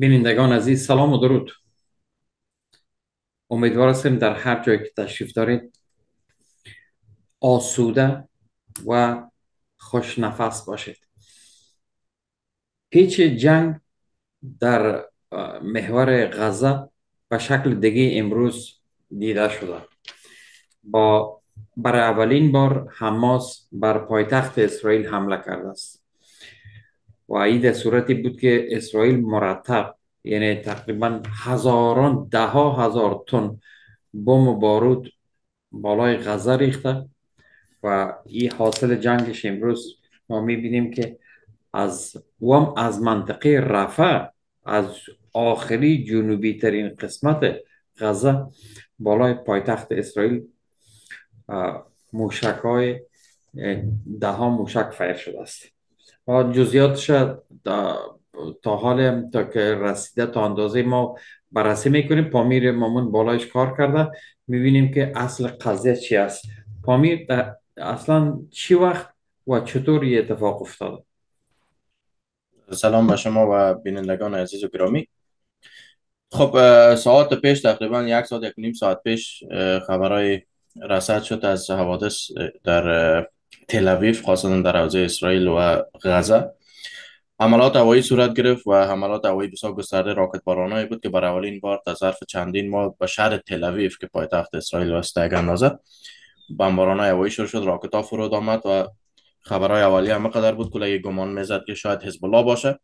بینندگان عزیز سلام و درود امیدوار در هر جایی که تشریف دارید آسوده و خوش نفس باشید پیچ جنگ در محور غزه به شکل دیگه امروز دیده شده با برای اولین بار حماس بر پایتخت اسرائیل حمله کرده است و این در صورتی بود که اسرائیل مرتب یعنی تقریبا هزاران ده هزار تن بم و بارود بالای غزه ریخته و این حاصل جنگش امروز ما میبینیم که از وام از منطقه رفع از آخری جنوبی ترین قسمت غزه بالای پایتخت اسرائیل موشک های ده ها موشک فیر شده است جزئیاتش تا حال تا که رسیده تا اندازه ما بررسی میکنیم پامیر مامون بالایش کار کرده میبینیم که اصل قضیه چی است پامیر اصلا چی وقت و چطور یه اتفاق افتاده سلام به شما و بینندگان عزیز و گرامی خب ساعت پیش تقریبا یک ساعت یک نیم ساعت پیش خبرای رسد شد از حوادث در تلویف خواستند در حوزه اسرائیل و غزه عملات هوایی صورت گرفت و حملات هوایی بسیار گسترده راکت بارانایی بود که بر اولین بار در ظرف چندین ماه به شهر تلویف که پایتخت اسرائیل است اگر نازد بمبارانای هوایی شروع شد راکت ها فرود آمد و خبرهای اولیه همه قدر بود کلی گمان میزد که شاید حزب الله باشه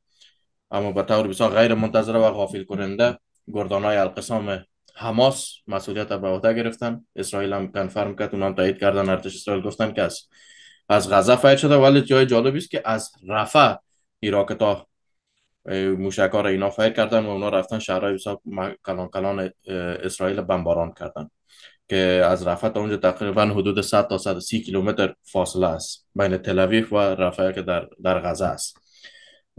اما به طور بسیار غیر منتظره و غافل کننده های القسام حماس مسئولیت به عهده گرفتن اسرائیل هم کنفرم کرد اونان تایید کردن ارتش اسرائیل گفتن که از از غزه فاید شده ولی جای جالبی است که از رفع ای ها موشک را اینا کردن و اونا رفتن شهرهای بسیار کلان کلان اسرائیل بمباران کردن که از رفع تا اونجا تقریبا حدود 100 تا 130 کیلومتر فاصله است بین تل و رفع که در, در غزه است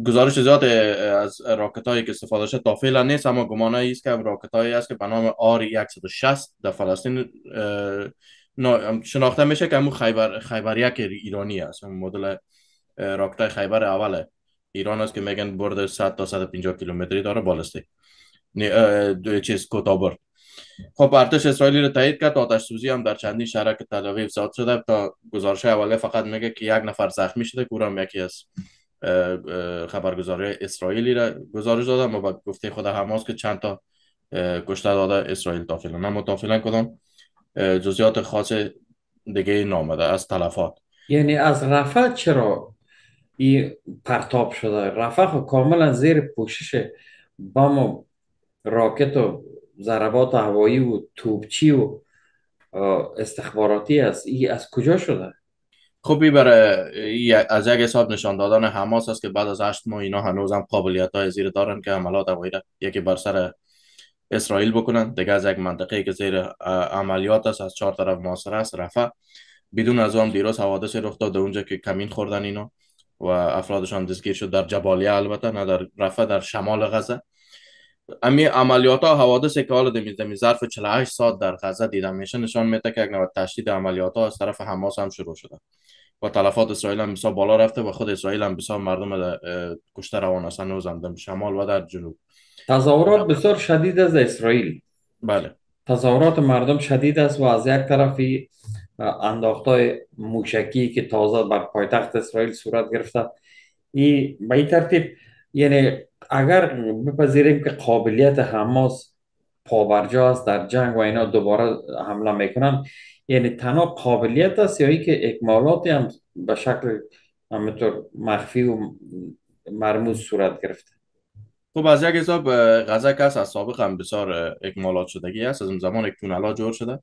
گزارش زیاد از راکت هایی که استفاده شده تا فعلا نیست اما گمانه است که راکت هایی است که به نام آر 160 در فلسطین شناخته میشه که امو خیبر خیبریا که ایرانی است مدل راکتای خیبر اوله ایران است که میگن برد 100 تا 150 کیلومتری داره دو چیز کوتابر خب ارتش اسرائیلی رو تایید کرد آتش سوزی هم در چندین شهر که تل زاد شده تا گزارش اوله فقط میگه که یک نفر زخمی شده که یکی از خبرگزاری اسرائیلی را گزارش دادم و با گفته خود حماس که چند تا کشته داده اسرائیل تا فعلا اما کدام جزیات خاص دیگه نامده از تلفات یعنی از رفع چرا این پرتاب شده رفع خو خب کاملا زیر پوشش بام و راکت و ضربات هوایی و توبچی و استخباراتی است این از کجا شده خب این برای از یک حساب نشان دادن حماس است که بعد از هشت ماه اینا هنوز هم قابلیت های زیر دارن که عملات هوایی را یکی بر سر اسرائیل بکنن دیگه از یک منطقه که زیر عملیات است از چهار طرف محاصره است رفع بدون از هم دیروز حوادث رخ داد اونجا که کمین خوردن اینا و افرادشان دستگیر شد در جبالیه البته نه در رفع در شمال غزه امی عملیات ها حوادثی که حالا دمی ظرف 48 ساعت در غزه دیدم. میشه نشان میده که یک نوع تشدید عملیات ها از طرف حماس هم شروع شده و تلفات اسرائیل هم بسیار بالا رفته و خود اسرائیل هم بسیار مردم کشته روان هستن شمال و در جنوب تظاهرات بسیار شدید است در اسرائیل بله تظاهرات مردم شدید است و از یک طرفی انداختای موشکی که تازه بر پایتخت اسرائیل صورت گرفته این به ترتیب یعنی اگر بپذیریم که قابلیت حماس پابرجا است در جنگ و اینا دوباره حمله میکنن یعنی تنها قابلیت است یا که اکمالاتی هم به شکل مخفی و مرموز صورت گرفته خب از یک حساب غذا کس از سابق هم بسیار اکمالات شدگی است از اون زمان یک تونلا جور شده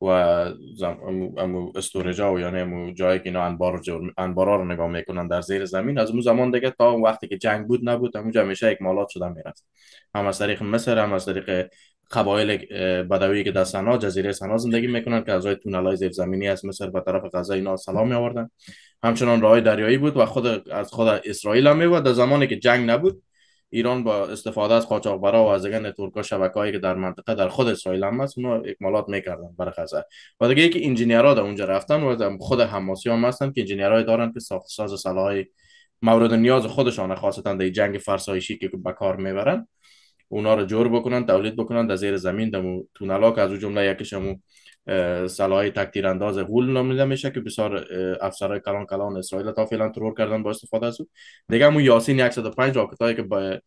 و امو, امو استورجا و یعنی امو جایی که اینا انبار انبارا رو نگاه میکنن در زیر زمین از اون زمان دیگه تا وقتی که جنگ بود نبود اونجا همیشه اکمالات شده میرفت هم از طریق مصر هم از طریق قبایل بدوی که در سنا جزیره سنا زندگی میکنن که از راه تونلای زیرزمینی از مصر به طرف غزه اینا سلام می آوردن همچنان راه دریایی بود و خود از خود اسرائیل هم می بود در زمانی که جنگ نبود ایران با استفاده از قاچاقبرا و از دیگر نتورک شبکه‌ای که در منطقه در خود اسرائیل هم هست اونا اکمالات میکردن برای غزه و دیگه که انجینیرها در اونجا رفتن و خود حماسی هم هستن که انجینیرای دارن که ساخت ساز سلاح مورد نیاز خودشان خاصتا در جنگ فرسایشی که به کار میبرن اونا رو جور بکنن تولید بکنن در زیر زمین دمو تونلا که از جمله یکیش سلاح تکتیر انداز غول نامیده میشه که بسیار افسرهای کلان کلان اسرائیل تا فعلا ترور کردن با استفاده از او دیگه همون یاسین 105 راکت که با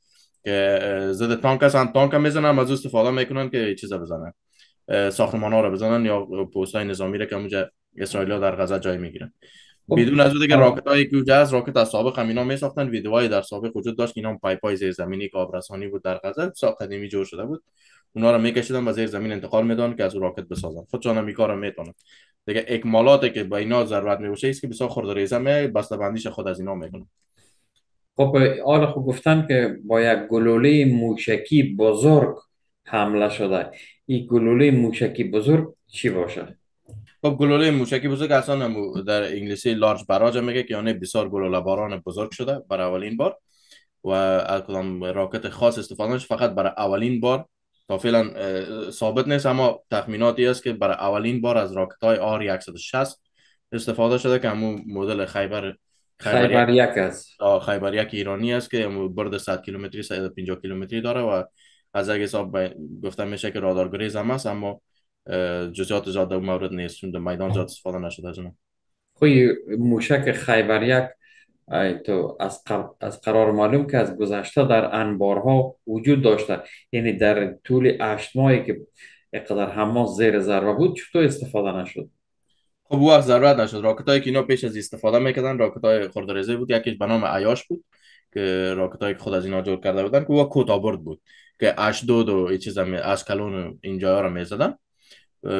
که ضد تانک هستن تانک میزنن از استفاده میکنن که چیزا بزنن ساختمان ها رو بزنن یا پوست های نظامی را که اونجا اسرائیل ها در غزه جای میگیرن بدون خب. از که راکت های که جاز راکت از سابق هم اینا می ساختن در سابق وجود داشت که اینا هم پایپ های زیر زمینی که آبرسانی بود در غزل ساخت قدیمی جور شده بود اونا رو میکشیدن و زیر زمین انتقال میدادن که از او راکت بسازن خودشان خب هم کارو میتونن دیگه اکمالاتی که با اینا ضرورت میباشه است که بسیار خردریزه می بسته بندیش خود از اینا میکنن خب آل خب گفتم که با یک گلوله موشکی بزرگ حمله شده این گلوله موشکی بزرگ چی باشه خب گلوله موشکی بزرگ اصلا در انگلیسی لارج براج میگه که یعنی بسیار گلوله باران بزرگ شده برای اولین بار و از کدام راکت خاص استفاده فقط برای اولین بار تا فعلا ثابت نیست اما تخمیناتی است که برای اولین بار از راکت های آر 160 استفاده شده که همون مدل خیبر خیبر, یک است خیبر یک ایرانی است که برد 100 کیلومتری 150 کیلومتری داره و از اگه حساب گفته میشه که گریز هم است اما جزئیات زیاد در مورد نیست در میدان زیاد استفاده نشده از خوی خب، موشک خیبر یک تو از, قر... از قرار معلوم که از گذشته در انبارها وجود داشته یعنی در طول هشت ماهی که اقدر حماس زیر ضربه بود چطور استفاده نشد خب او وقت ضرورت نشد راکتایی که اینا پیش از استفاده میکردن راکتای خردرزه بود یکیش به نام عیاش بود که راکت که خود از اینا جور کرده بودن که او کوتابرد بود که اش دو دو ای چیز از کلون اینجا رو میزدن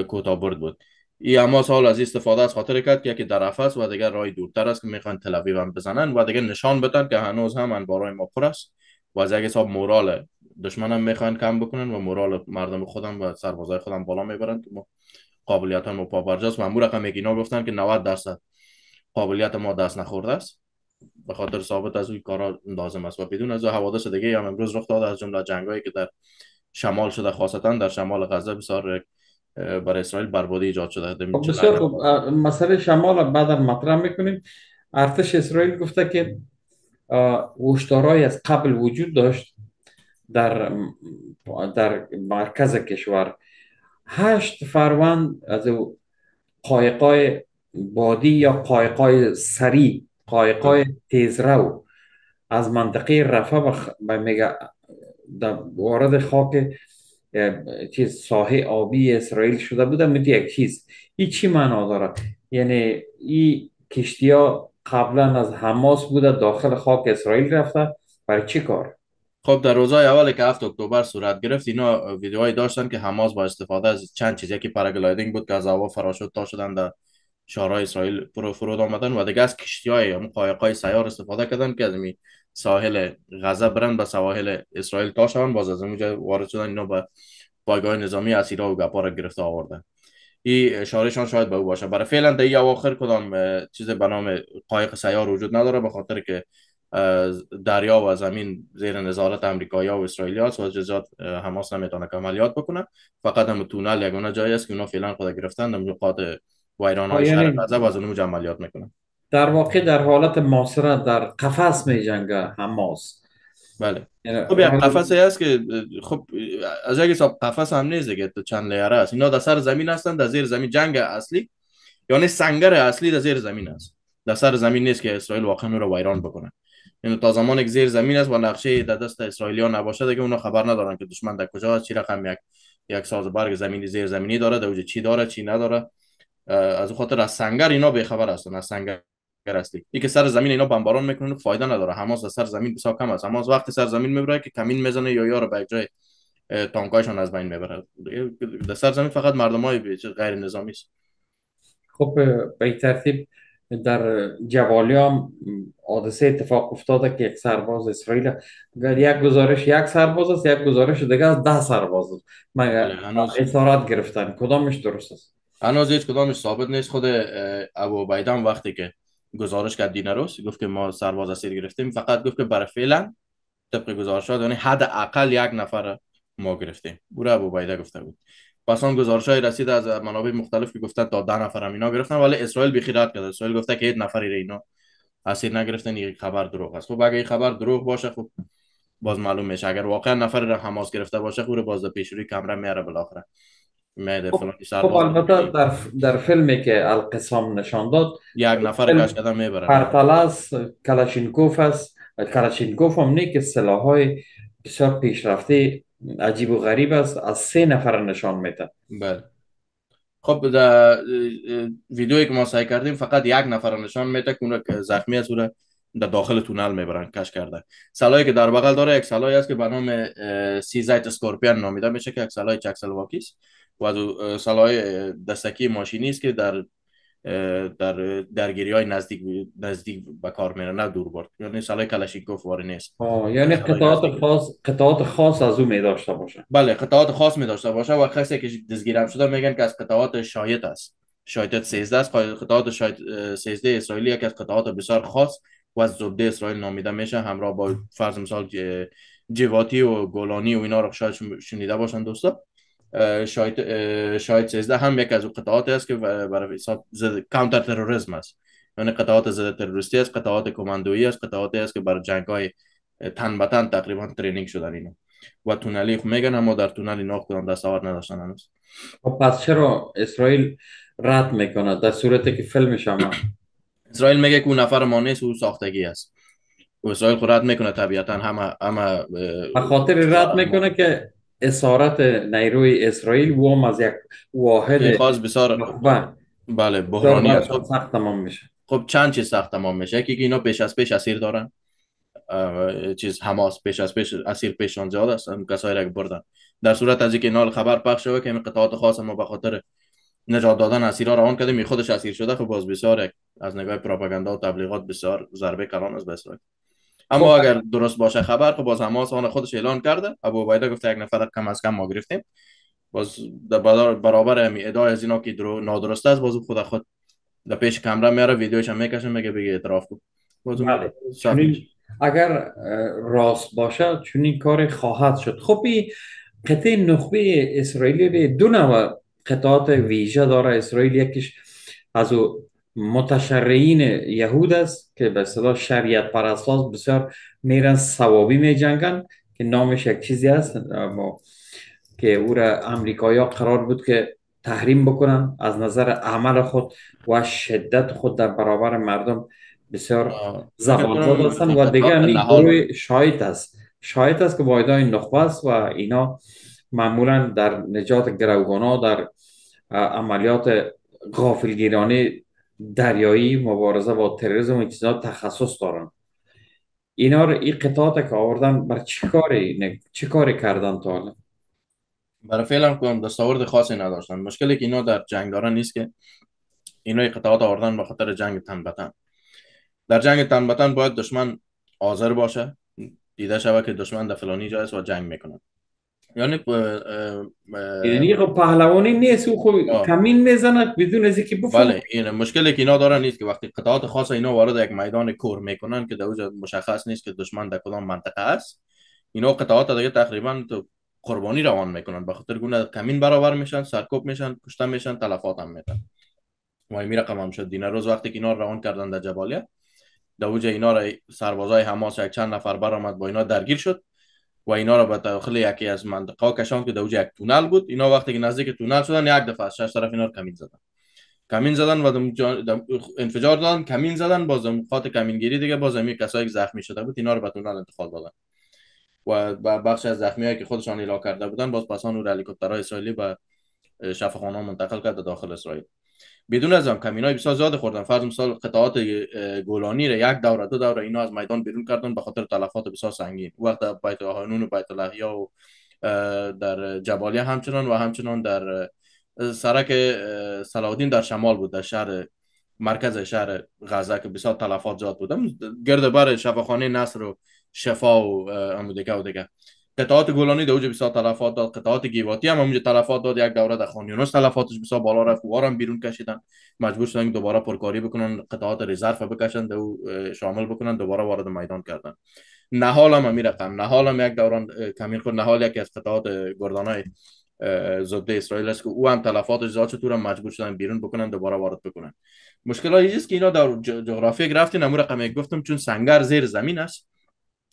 کوتا برد بود ای اما حال از استفاده از خاطر کرد که یکی درف است و دیگر رای دورتر است که میخوان تل هم بزنن و دیگر نشان بدن که هنوز هم انبارای ما پر است و از یک حساب مورال دشمن هم میخوان کم بکنن و مورال مردم خودم و سربازای خودم بالا میبرن که ما قابلیت ما پابرجاست و همون رقم اینا گفتن که 90 درصد قابلیت ما دست نخورده است به خاطر ثابت از اون کارا لازم است و بدون از حوادث دیگه هم امروز رخ داده از جمله جنگایی که در شمال شده خاصتا در شمال غزه بسیار برای اسرائیل بربادی ایجاد شده خب، بسیار خوب مسئله شمال بعدا مطرح میکنیم ارتش اسرائیل گفته که هشدارهایی از قبل وجود داشت در در مرکز کشور هشت فروند از قایقای بادی یا قایقای سری قایقای تیزرو از منطقه رفه به میگه وارد خاک چیز ساحه آبی اسرائیل شده بودن میدی یک چیز این چی معنا داره یعنی این کشتی ها قبلا از حماس بوده داخل خاک اسرائیل رفته برای چی کار خب در روزهای اول که 7 اکتبر صورت گرفت اینا ویدیوهایی داشتن که حماس با استفاده از چند چیز یکی پاراگلایدینگ بود که از هوا فراشوت تا شدن در شهرهای اسرائیل پرو فرود آمدن و دیگه از کشتی های هم قایق سیار استفاده کردن که از ساحل غزه برن به سواحل اسرائیل تا شوند باز از اونجا وارد شدن اینا به پایگاه نظامی اسیرا و گپا را گرفته آورده این اشارهشان شاید به او باشه برای فعلا در این اواخر کدام چیز به نام قایق سیار وجود نداره به خاطر که دریا و زمین زیر نظارت امریکایی و اسرائیلی هست و جزات حماس نمیتونه که عملیات بکنه فقط هم تونل یگانه جایی است که اونا فعلا خود گرفتن در نقاط ویران های شهر غزه و از اونو عملیات میکنن در واقع در حالت ماسره در قفس می جنگه حماس بله یعنی خب یک یعنی یعنی هست که خب از یک حساب قفس هم نیست دیگه چند لیاره است اینا در سر زمین هستن در زیر زمین جنگ اصلی یعنی سنگر اصلی در زیر زمین است در سر زمین نیست که اسرائیل واقعا رو ویران بکنه تا زمان که زیر زمین است و نقشه در دست ها نباشه که اونا خبر ندارن که دشمن در کجا است چی رقم یک یک ساز برگ زمینی زیر زمینی داره در چی داره چی نداره از خاطر از سنگر اینا از سنگر هستی که سر زمین اینا بمباران میکنن فایده نداره حماس از سر زمین بسیار کم است حماس وقتی سر زمین میبره که کمین میزنه یا رو به جای تانکایشان از بین میبره در سر زمین فقط مردم های غیر نظامی است خب به ترتیب در جوالی هم حادثه اتفاق افتاده که یک سرباز اسرائیل یک گزارش یک سرباز است یک گزارش دیگه از ده سرباز است مگر بله، اطارت گرفتن کدامش درست است هنوز هیچ کدامش ثابت نیست خود ابو وقتی که گزارش کرد دینروس گفت که ما سرباز اسیر گرفتیم فقط گفت که برای فعلا طبق ها یعنی حد اقل یک نفر ما گرفتیم برای ابو بایده گفته بود پس آن گزارش های رسید از منابع مختلف که گفتن تا ده نفر هم اینا گرفتن ولی اسرائیل خیرات کرد اسرائیل گفته که یک نفری اینا اسیر نگرفتن این خبر دروغ است خب اگه این خبر دروغ باشه خب باز معلوم میشه اگر واقعا نفر را حماس گرفته باشه خب باز پیشوری کمره میاره بالاخره معده خب، خب، البته در, در فیلمی که القسام نشان داد یک نفر گشکده میبره پرتلاس کلاشینکوف است کلاشینکوف هم نیه که سلاح های بسیار پیشرفته عجیب و غریب است از سه نفر نشان میده بله خب در ویدیویی که ما سعی کردیم فقط یک نفر نشان میده که اون زخمی است در داخل تونل میبرن کش کرده سلایی که در بغل داره یک سلایی است که به نام سیزایت اسکورپیان نامیده میشه که یک سلای چکسلواکی است و از سلاح دستکی ماشینی است که در در درگیری های نزدیک نزدیک به کار میره نه دور برد یعنی سلاح کلاشینکوف واری نیست آه، یعنی قطعات خاص قطعات خاص از او می داشته باشه بله قطعات خاص می داشته باشه و کسی که دزگیرم شده میگن که از قطعات شاید است شاید 13 است قطعات شاید 13 اسرائیلی یکی از قطعات بسیار خاص و از زبده اسرائیل نامیده میشه همراه با فرض مثال جواتی و گولانی و اینا رو شاید شنیده باشن دوستا شاید شاید 13 هم یک از قطعات است که برای حساب کانتر تروریسم است یعنی قطعات ضد تروریستی است قطعات کماندویی است قطعات است که برای جنگ های تن به تن تقریبا ترنینگ شدن اینا و تونلی خو خب میگن اما در تونلی ناخ دستاور دستاورد نداشتن هنوز خب، پس چرا اسرائیل رد میکنه در صورتی که فیلم شما اسرائیل میگه که اون نفر ما نیست او ساختگی است و اسرائیل خود خب رد میکنه طبیعتا همه همه خاطر رد میکنه که اسارت نیروی اسرائیل وام از یک واحد خاص بسار بله بحرانی سخت تمام میشه خب چند چیز سخت تمام میشه یکی اینا پیش از پیش اسیر دارن چیز حماس پیش از پیش اسیر پیشان زیاد است کسایی را بردن در صورت از اینکه نال خبر پخش شده که این قطعات خاص ما به خاطر نجات دادن اسیرها روان کردیم خودش اسیر شده خب باز بسیار از نگاه پروپاگاندا و تبلیغات بسیار ضربه کلان از به اما خب، اگر درست باشه خبر خب باز هم آن خودش اعلان کرده ابو باید گفته یک نفر کم از کم ما گرفتیم باز در برابر همی از اینا که درو نادرست است باز خود خود در پیش کامرا میاره ویدیوش هم میکشه میگه بگی اطراف کن بله. اگر راست چون این کار خواهد شد خب قطعه نخبه اسرائیلی یعنی دو نوع قطعات ویژه داره اسرائیل یکیش از متشرعین یهود است که به صدا شریعت پرستان بسیار میرن ثوابی می جنگن که نامش یک چیزی است که او را امریکایی قرار بود که تحریم بکنن از نظر عمل خود و شدت خود در برابر مردم بسیار زد هستن و دیگه شاید است شاید است که وایدای نخبه است و اینا معمولا در نجات گروگان در عملیات غافلگیرانه دریایی مبارزه با تروریسم و چیزا تخصص دارن اینا رو این قطعات که آوردن بر چه کاری چه کاری کردن تا حالا برای فعلا کنم دستاورد خاصی نداشتن مشکلی که اینا در جنگ دارن نیست که اینا ای قطعات آوردن به خاطر جنگ تنبتن در جنگ تنبتن باید دشمن آذر باشه دیده شود که دشمن در فلانی جایست و جنگ میکنن یعنی یعنی خب پهلوانی نیست او خب کمین میزنه بدون از اینکه بفهمه بله این مشکلی که اینا دارن نیست که وقتی قطعات خاص اینا وارد یک میدان کور میکنن که در مشخص نیست که دشمن در کدام منطقه است اینا قطعات دیگه تقریبا تو قربانی روان میکنن به خاطر گونه کمین برابر میشن سرکوب میشن کشته میشن تلفات هم میدن و این رقم هم شد دینه روز وقتی که اینا روان کردن در جبالیه دوجه اینا را سربازای حماس یک چند نفر برآمد با اینا درگیر شد و اینا را به داخل یکی از منطقه ها کشان که دوجه یک تونل بود اینا وقتی که نزدیک تونل شدن یک دفعه از شش طرف اینا را کمین زدن کمین زدن و دم انفجار دادن کمین زدن باز کمین گیری دیگه باز همین کسایی که زخمی شده بود اینا رو به تونل انتقال دادن و بخش از زخمی که خودشان ایلا کرده بودن باز پسان و را اسرائیلی به شفاخانه منتقل کرد داخل اسرائیل بدون از کمینای بسیار زیاد خوردن فرض مثال قطعات گولانی را یک دوره دو دوره اینا از میدان بیرون کردن به خاطر تلفات بسیار سنگین وقت در بیت آهنون و بیت یا و در جبالیه همچنان و همچنان در سرک سلاودین در شمال بود در شهر مرکز شهر غزه که بسیار تلفات زیاد بود گرد بر شفاخانه نصر و شفا و امودکه و دیگه قطعات گلانی در اوج بسیار تلفات داد قطعات گیواتی هم اونجا تلفات داد یک دوره در خانیونس تلفاتش بسیار بالا رفت هم بیرون کشیدن مجبور شدن دوباره پرکاری بکنن قطعات ریزرف بکشن دو شامل بکنن دوباره وارد میدان کردن نهال هم همی رقم نهال هم یک دوران کمیل خود نهال یکی از قطعات های زده اسرائیل است که او هم تلفاتش زیاد شد هم مجبور شدن بیرون بکنن دوباره وارد بکنن مشکل ها که اینا در جغرافی گرفتی نمور رقم گفتم چون سنگر زیر زمین است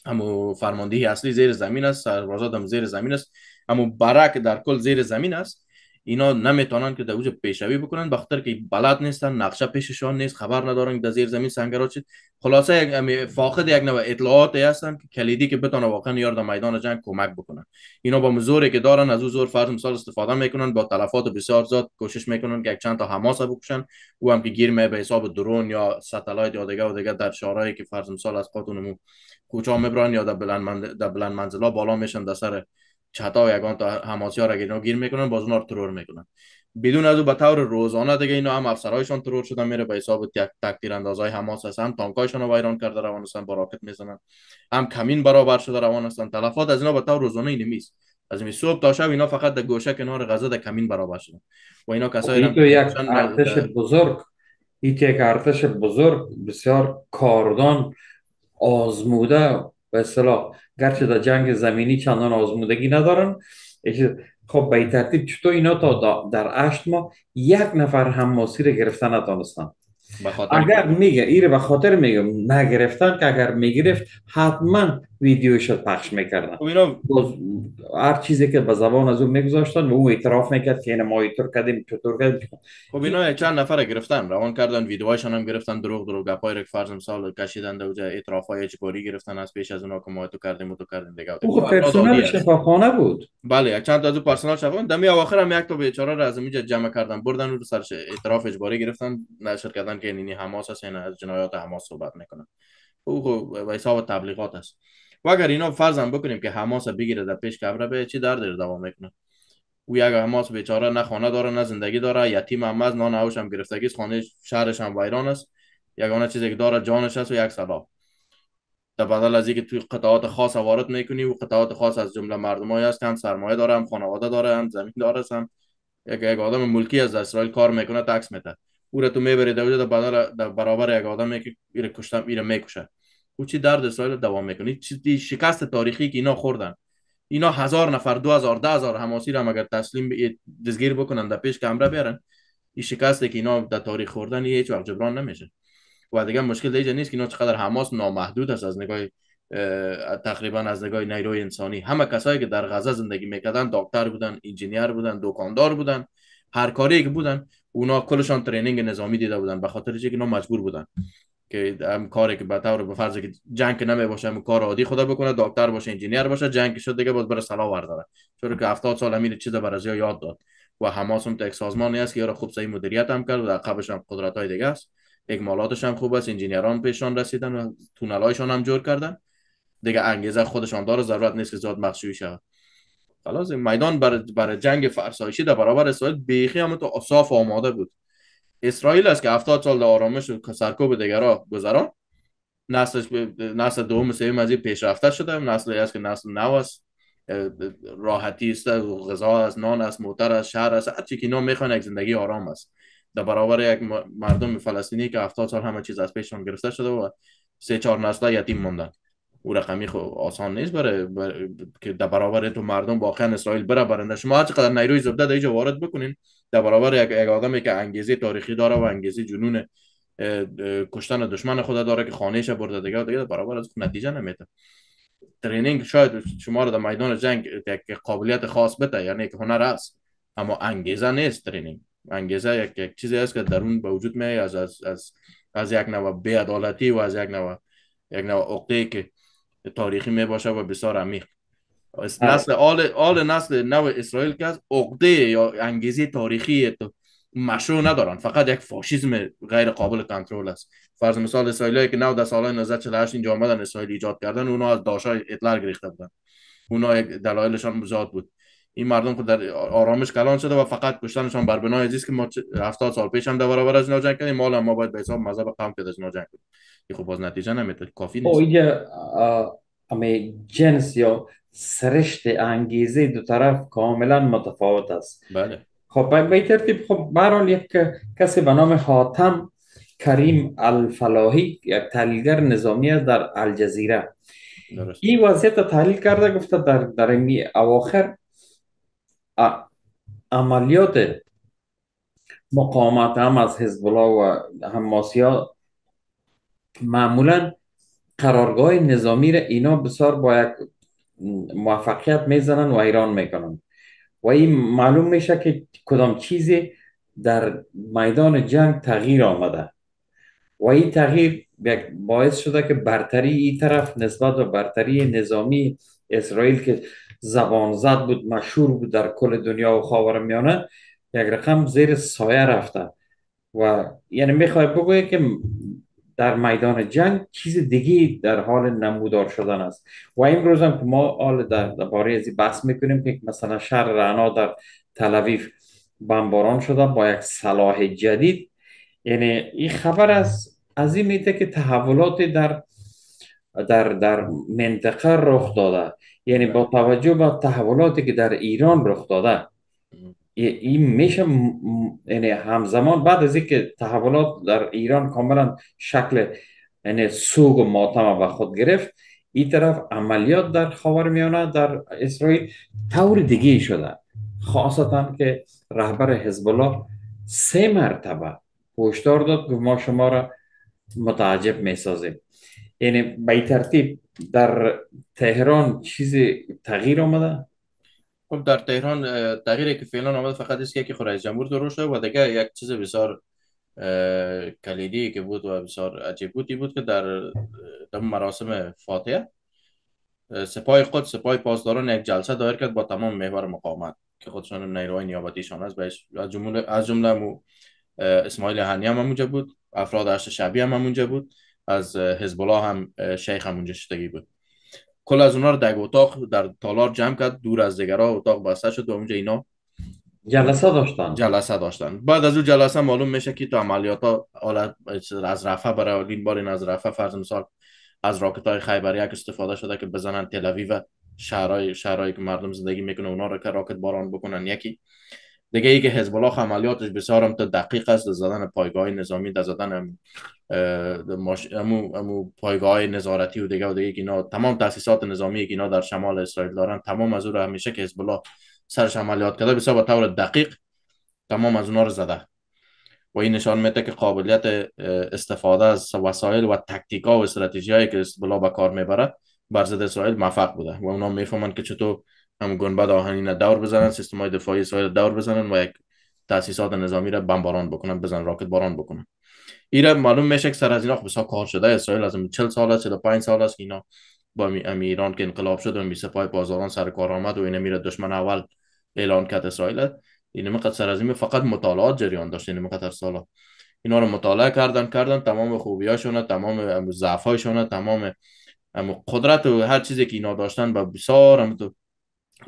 اما فرماندهی اصلی زیر زمین است سربازات هم زیر زمین است اما برک در کل زیر زمین است اینا نمیتونن که در اوج بکنن بخاطر که بلد نیستن نقشه پیششان نیست خبر ندارن که در زیر زمین سنگرات چید خلاصه یک فاقد یک نوع اطلاعات هستن که کلیدی که بتونه واقعا یار در میدان جنگ کمک بکنن اینا با مزوری که دارن از او زور فرض مثال استفاده میکنن با تلفات بسیار زیاد کوشش میکنن که یک چند تا حماسه بکشن او هم که گیر می به حساب درون یا ستلایت یا دیگه و دیگه در شارهایی که فرض مثال از قاتونمو کوچا مبران یا در بلند, منزل، در منزلا بالا میشن در سر چتا و یگان تا حماسی ها را گیر میکنن باز اونا ترور میکنن بدون از او به طور روزانه دیگه اینا هم افسرایشون ترور شدن میره به حساب تکتیر اندازهای حماس هست هم تانکایشان رو ویران کرده روان هستن با راکت میزنن هم کمین برابر شده روان هستن تلفات از اینا به طور روزانه این نیست از صبح تا شب اینا فقط در گوشه کنار غزه در کمین برابر شدن و اینا خب، کسایی این یک ارتش بزرگ این یک ارتش بزرگ بسیار کاردان آزموده به اصطلاح گرچه در جنگ زمینی چندان آزمودگی ندارن خب به ترتیب چطور اینا تا در اشت ما یک نفر هم رو گرفتن نتانستن اگر میگه ایره به خاطر میگم نگرفتن که اگر میگرفت حتما ویدیوش رو پخش میکردن خب اینا هر چیزی که به زبان از اون میگذاشتن و او اعتراف میکرد که این یعنی ما ایتر کردیم چطور کردیم خب اینا چند نفر گرفتن روان کردن ویدیوهاشون هم گرفتن دروغ دروغ گپای رو فرض مثال کشیدن اوجا اعتراف های اجباری گرفتن از پیش از اونا که ما تو کردیم و تو کردیم دیگه خب پرسنل شفاخانه بود بله چند تا از پرسنل شفاخانه دمی اواخر هم یک تا بیچاره رو از اینجا جمع کردن بردن رو سرش اعتراف اجباری گرفتن نشر کردن که اینی حماس هست این یعنی از جنایات حماس صحبت میکنن او خب به حساب تبلیغات است و اگر اینا هم بکنیم که حماس بگیره در پیش کبره به چی در دوام میکنه او اگر حماس بیچاره نه خانه داره نه زندگی داره یتیم هم از نان هم گرفتگی خانه شهرش هم ویران است یگانه چیزی که داره جانش است و یک سلا در بدل از اینکه توی قطعات خاص وارد میکنی و قطعات خاص از جمله مردمای است هم سرمایه داره هم خانواده داره هم زمین داره هم یک یک آدم ملکی از اسرائیل کار میکنه تکس میده او را تو میبری در بدل در برابر یک آدمی که ایره کشتم ایره میکشه کوچی درد اسرائیل دوام میکنه چی شکست تاریخی که اینا خوردن اینا هزار نفر دو هزار ده هزار حماسی را اگر تسلیم دزگیر بکنن در پیش کمره بیارن این شکستی که اینا در تاریخ خوردن هیچ وقت جبران نمیشه و دیگه مشکل دیگه نیست که اینا چقدر حماس نامحدود است از نگاه تقریبا از نگاه نیروی انسانی همه کسایی که در غزه زندگی میکردن دکتر بودن انجینیر بودن دکاندار بودن هر کاری که بودن اونا کلشان ترینینگ نظامی دیده بودن به خاطر اینکه اینا مجبور بودن که هم کاری که به به فرض که جنگ که نمی باشه هم کار عادی خدا بکنه دکتر باشه انجینیر باشه جنگ شد دیگه باز بره سلام ورداره چون که 70 سال همین چیزا بر از یاد داد و حماس هم یک سازمانی است که یارو خوب صحیح مدیریت هم کرد و عقبش هم قدرت های دیگه است اکمالاتش هم خوب است انجینیران پیشان رسیدن و تونل هایشان هم جور کردن دیگه انگیزه خودشان داره ضرورت نیست که زیاد مخشوی شود خلاص میدان برای بر جنگ فرسایشی در برابر اسرائیل بیخی هم تو اساف آماده بود اسرائیل است که 70 سال در آرامش و سرکوب دیگرا گذران نسلش ب... نسل دوم و سوم از پیشرفته شده نسل است که نسل نو است راحتی است غذا است نان است موتر است شهر است هر چی که اینا میخوان یک زندگی آرام است در برابر یک مردم فلسطینی که 70 سال همه چیز از پیشون گرفته شده و سه چهار نسل یتیم ماندن او رقمی خو آسان نیست برای که در برابر تو مردم واقعا اسرائیل بره برنده شما هر چقدر نیروی زبده در اینجا وارد بکنین در برابر یک, یک آدمی که انگیزه تاریخی داره و انگیزه جنون کشتن دشمن خود داره که خانهش برده دیگه دیگه در برابر از نتیجه نمیده ترینینگ شاید شما رو در میدان جنگ یک قابلیت خاص بده یعنی که هنر است اما انگیزه نیست ترینینگ انگیزه یک, چیزی است که درون به وجود میاد از از از از یک نوع بی‌عدالتی و از یک نوع یک نوع عقده که تاریخی می باشه و بسیار عمیق آره. نسل آل, آل نسل نو اسرائیل که از عقده یا انگیزه تاریخی مشروع ندارن فقط یک فاشیزم غیر قابل کنترل است فرض مثال اسرائیلی که نو در سالهای 1948 اینجا آمدن اسرائیل ایجاد کردن اونا از داشای اطلاع گرفته بودن اونا یک دلایلشان زیاد بود این مردم خود در آرامش کلان شده و فقط کشتنشان بر بنای عزیز که ما 70 سال پیش هم در از ناجنگ کردیم مال ما باید به حساب مذهب قوم که ناجنگ کردیم این خب باز نتیجه نمیده کافی خب، نیست اینجا امی جنس یا سرشت انگیزه دو طرف کاملا متفاوت است بله خب به ترتیب خب برحال یک کسی به نام خاتم کریم الفلاحی یک تحلیلگر نظامی است در الجزیره این وضعیت تحلیل کرده گفته در در اواخر عملیات مقاومت هم از حزب الله و ها معمولا قرارگاه نظامی را اینا بسیار با یک موفقیت میزنن و ایران میکنن و این معلوم میشه که کدام چیزی در میدان جنگ تغییر آمده و این تغییر باعث شده که برتری این طرف نسبت به برتری نظامی اسرائیل که زبان زد بود مشهور بود در کل دنیا و خاور میانه یک رقم زیر سایه رفته و یعنی میخوای بگویی که در میدان جنگ چیز دیگی در حال نمودار شدن است و امروز هم که ما حال در باره ازی بحث میکنیم که مثلا شهر رعنا در تلویف بمباران شده با یک صلاح جدید یعنی این خبر از از این که تحولات در در, در منطقه رخ داده یعنی با توجه به تحولاتی که در ایران رخ داده این میشه یعنی همزمان بعد از اینکه تحولات در ایران کاملا شکل یعنی سوگ و ماتم به خود گرفت این طرف عملیات در خاور میانه در اسرائیل طور دیگه شده خاصتا که رهبر حزب الله سه مرتبه هشدار داد که ما شما را متعجب میسازیم یعنی به ترتیب در تهران چیز تغییر آمده خب در تهران تغییری که فعلا آمده فقط است که رئیس جمهور شده و دیگه یک چیز بسیار کلیدی که بود و بسیار عجیب بودی بود که در دم مراسم فاتحه سپاه خود سپاه پاسداران یک جلسه دایر کرد با تمام محور مقاومت که خودشان نیروهای نیابتیشان است از جمله از جمله اسماعیل هنی هم اونجا بود افراد ارشد شبی هم اونجا بود از حزب الله هم شیخ هم اونجا شتگی بود کل از اونها رو در اتاق در تالار جمع کرد دور از دیگرا اتاق بسته شد و اونجا اینا جلسه داشتن جلسه داشتن بعد از اون جلسه معلوم میشه که تو عملیات ها از رفه برای این بار این از رفه فرض مثال از راکت های خیبری استفاده شده که بزنن تل و شهرهای شهرهایی که مردم زندگی میکنه اونا رو که راکت باران بکنن یکی دیگه ای که حزب الله عملیاتش بسیار تا دقیق است در زدن پایگاه نظامی در زدن امو, امو پایگاه نظارتی و دیگه و دیگه اینا تمام تاسیسات نظامی که اینا در شمال اسرائیل دارن تمام از او همیشه که حزب الله سرش عملیات کرده بسیار به طور دقیق تمام از اونا رو زده و این نشان میده که قابلیت استفاده از وسایل و تکتیکا و استراتژی که حزب الله به کار میبره بر ضد اسرائیل موفق بوده و اونا میفهمند که چطور هم گنبد آهنین را دور بزنن سیستم های دفاعی اسرائیل دور بزنن و یک تاسیسات نظامی را بمباران بکنن بزن راکت باران بکنن ایره معلوم میشه که سر از اینا خب بسیار کار شده اسرائیل از 40 سال است 45 سال است اینا با امی ایران که انقلاب شد و می پای بازاران سر کار آمد و اینا میره دشمن اول اعلان کرد اسرائیل اینا یعنی مقدر سر از فقط مطالعات جریان داشت این یعنی مقدر سالا اینا رو مطالعه کردن کردن تمام خوبیاشون تمام ضعفایشون تمام قدرت و هر چیزی که اینا داشتن با بسیار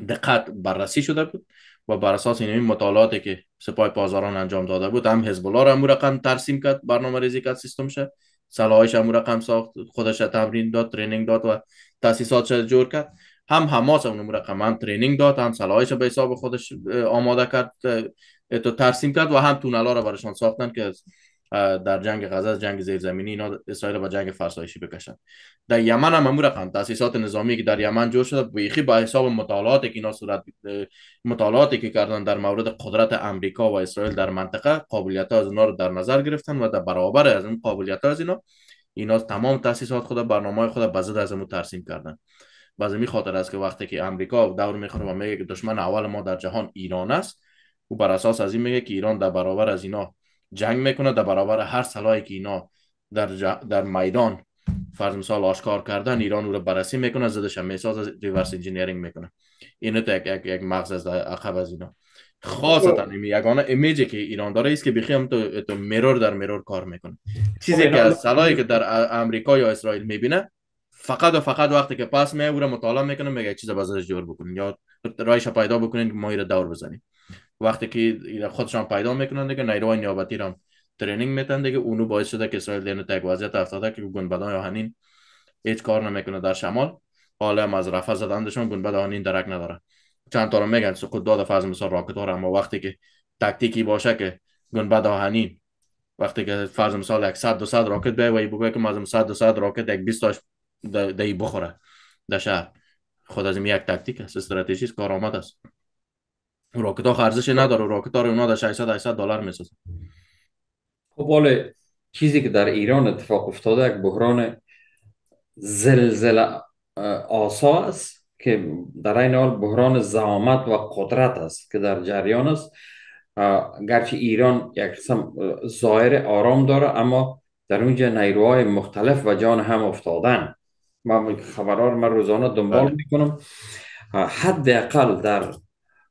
دقت بررسی شده بود و بر اساس این مطالعاتی که سپاه پاسداران انجام داده بود هم حزب الله را رقم ترسیم کرد برنامه ریزی کرد شد. سلاحش هم رقم ساخت خودش تمرین داد ترینینگ داد و شد جور کرد هم حماس هم رقم هم ترینینگ داد هم سلاحش به حساب خودش آماده کرد تو ترسیم کرد و هم تونلا رو برشان ساختن که در جنگ غزه جنگ زیرزمینی اینا اسرائیل و جنگ فرسایشی بکشن در یمن هم امور رقم تاسیسات نظامی که در یمن جور شده بیخی با حساب مطالعاتی که اینا صورت مطالعاتی که کردن در مورد قدرت امریکا و اسرائیل در منطقه قابلیت از اینا رو در نظر گرفتن و در برابر از اون قابلیت از اینا اینا تمام تاسیسات خود برنامه خود بزد از امو ترسیم کردن بعضی می خاطر است که وقتی که امریکا دور میخوره و میگه دشمن اول ما در جهان ایران است او بر اساس از این میگه که ایران در برابر از اینا جنگ میکنه در برابر هر سلاحی که اینا در, در میدان فرض مثال آشکار کردن ایران او رو بررسی میکنه زدش هم میساز ریورس انجینیرینگ میکنه اینو تا یک, یک, یک مغز از عقب از اینا خاصتا این خب. یگانه ایمیجی که ایران داره است که بخیم تو تو میرور در میرور کار میکنه چیزی که از سلاحی که در امریکا یا اسرائیل میبینه فقط و فقط وقتی که پاس می او مطالعه میکنه میگه چیز بازش جور بکنین یا رایش پیدا بکنین ما رو دور بزنیم وقتی که خودشان پیدا میکنن دیگه نیروهای نیابتی را ترینینگ میتن دیگه اونو باعث شده که اسرائیل دین تک وضعیت افتاده که گنبدان هنین هیچ کار نمیکنه در شمال حالا هم از رفع زدندشون گنبد هنین درک نداره چند تا رو میگن سقوط داده فرض مثال راکت ها اما وقتی که تکتیکی باشه که گنبد هنین وقتی که فرض مثال 100 200 راکت بیای و بگه که صد 100 200 راکت یک 20 تاش دی بخوره در شهر خود از این یک تکتیک است کار کارآمد است راکت ها ارزش نداره راکت ها رو اونا در 600 800 دلار میسازن خب ولی چیزی که در ایران اتفاق افتاده یک بحران زلزله آسا است که در این حال بحران زعامت و قدرت است که در جریان است گرچه ایران یک قسم ظاهر آرام داره اما در اونجا نیروهای مختلف و جان هم افتادن من خبرها من روزانه دنبال بله. میکنم حداقل در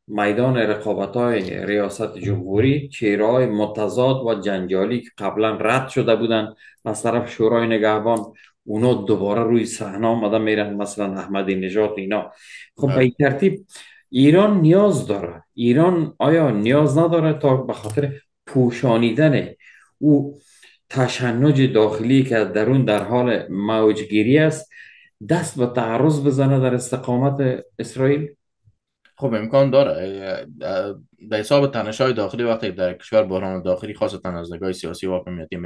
میدان رقابت های ریاست جمهوری چیرهای متضاد و جنجالی که قبلا رد شده بودن از طرف شورای نگهبان اونا دوباره روی صحنه آمده میرن مثلا احمدی نجات اینا خب به این ترتیب ایران نیاز داره ایران آیا نیاز نداره تا به خاطر پوشانیدن او تشنج داخلی که درون در حال موجگیری است دست به تعرض بزنه در استقامت اسرائیل خب امکان داره در حساب تنش های داخلی وقتی در کشور بحران داخلی خاصتا از نگاه سیاسی و حاکمیتی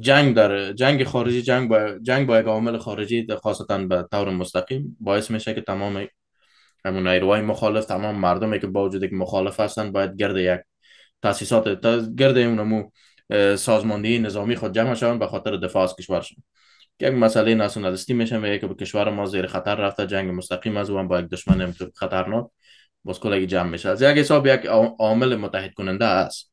جنگ در جنگ خارجی جنگ با جنگ با یک عامل خارجی خاصتا به طور مستقیم باعث میشه که تمام همون نیروهای مخالف تمام مردمی که با وجود که مخالف هستن باید گرد یک تاسیسات گرد اونمو سازماندهی نظامی خود جمع شون به خاطر دفاع از کشورشون یک مسئله ناسیونالیستی میشه میگه که به کشور ما زیر خطر رفته جنگ مستقیم از او با یک دشمن خطرناک باز کلگی جمع میشه از یک حساب یک عامل متحد کننده است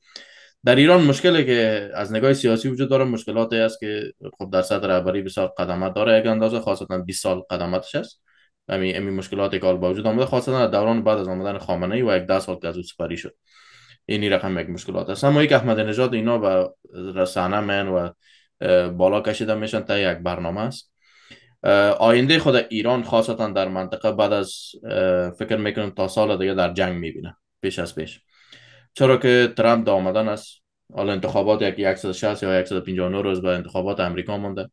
در ایران مشکلی که از نگاه سیاسی وجود داره مشکلاتی است که خب در صدر رهبری بسیار قدمت داره یک اندازه خاصتا 20 سال قدمتش است امی امی مشکلاتی که با وجود آمده خاصتا در دوران بعد از آمدن خامنه ای و یک سال که از او سپری شد این رقم یک مشکلات است اما یک احمد نژاد اینا به صحنه من و بالا کشیده میشن تا یک برنامه است آینده خود ایران خاصتا در منطقه بعد از فکر میکنم تا سال دیگه در جنگ میبینه پیش از پیش چرا که ترامپ دا آمدن است حالا انتخابات یک 160 یا 159 روز به انتخابات امریکا مونده